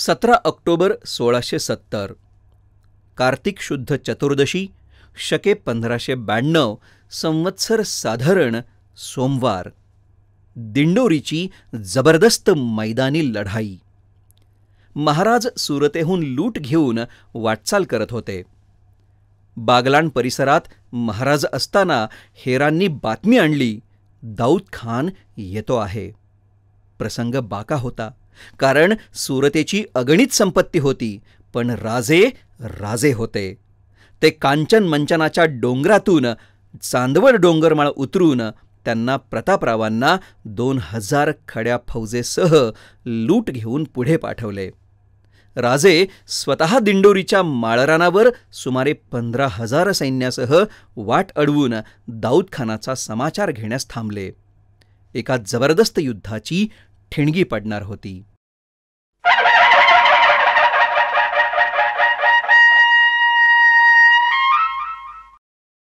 सतरा ऑक्टोबर सोळाशे सत्तर कार्तिक शुद्ध चतुर्दशी शके पंधराशे ब्याण्णव संवत्सर साधारण सोमवार दिंडोरीची जबरदस्त मैदानी लढाई महाराज सुरतेहून लूट घेऊन वाटचाल करत होते बागलाण परिसरात महाराज असताना हेरांनी बातमी आणली दाऊद खान येतो आहे प्रसंग बाका होता कारण सुरतेची अगणित संपत्ती होती पण राजे राजे होते ते कांचन मंचनाच्या डोंगरातून चांदवड डोंगरमाळ उतरून त्यांना प्रतापरावांना दोन हजार खड्या फौजेसह लूट घेऊन पुढे पाठवले राजे स्वतः दिंडोरीच्या माळरानावर सुमारे पंधरा हजार सैन्यासह वाट अडवून दाऊदखानाचा समाचार घेण्यास थांबले एका जबरदस्त युद्धाची ठिणगी पडणार होती